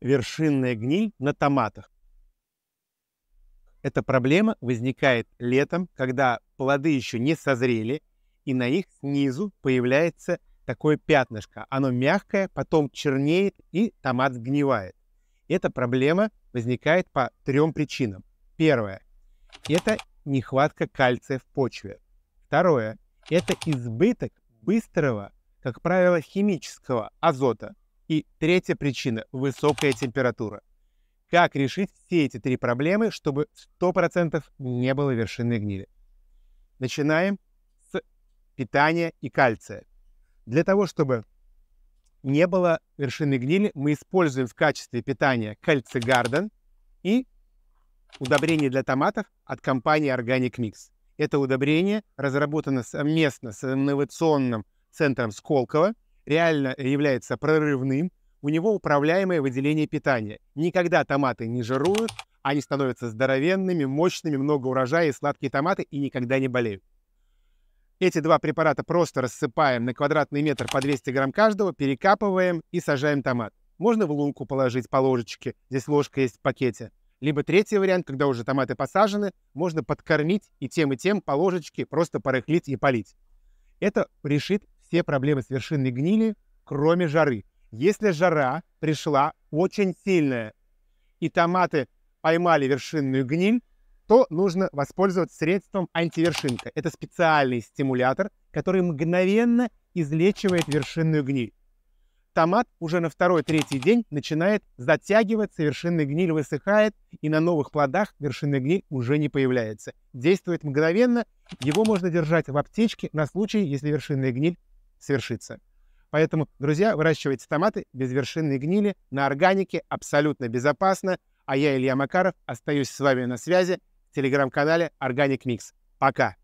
вершинная гниль на томатах. Эта проблема возникает летом, когда плоды еще не созрели, и на их снизу появляется такое пятнышко. Оно мягкое, потом чернеет, и томат сгнивает. Эта проблема возникает по трем причинам. Первое – это нехватка кальция в почве. Второе – это избыток быстрого, как правило, химического азота – и третья причина – высокая температура. Как решить все эти три проблемы, чтобы 100% не было вершины гнили? Начинаем с питания и кальция. Для того, чтобы не было вершины гнили, мы используем в качестве питания Гарден и удобрение для томатов от компании Organic Mix. Это удобрение разработано совместно с инновационным центром Сколково – реально является прорывным, у него управляемое выделение питания. Никогда томаты не жируют, они становятся здоровенными, мощными, много урожая и сладкие томаты, и никогда не болеют. Эти два препарата просто рассыпаем на квадратный метр по 200 грамм каждого, перекапываем и сажаем томат. Можно в лунку положить по ложечке, здесь ложка есть в пакете. Либо третий вариант, когда уже томаты посажены, можно подкормить и тем, и тем по ложечке, просто порыхлить и полить. Это решит все проблемы с вершинной гнили, кроме жары. Если жара пришла очень сильная, и томаты поймали вершинную гниль, то нужно воспользоваться средством антивершинка. Это специальный стимулятор, который мгновенно излечивает вершинную гниль. Томат уже на второй-третий день начинает затягиваться, вершинная гниль высыхает, и на новых плодах вершинная гниль уже не появляется. Действует мгновенно, его можно держать в аптечке на случай, если вершинная гниль свершится. Поэтому, друзья, выращивайте томаты без вершинной гнили, на органике, абсолютно безопасно. А я, Илья Макаров, остаюсь с вами на связи в телеграм-канале Organic Mix. Пока!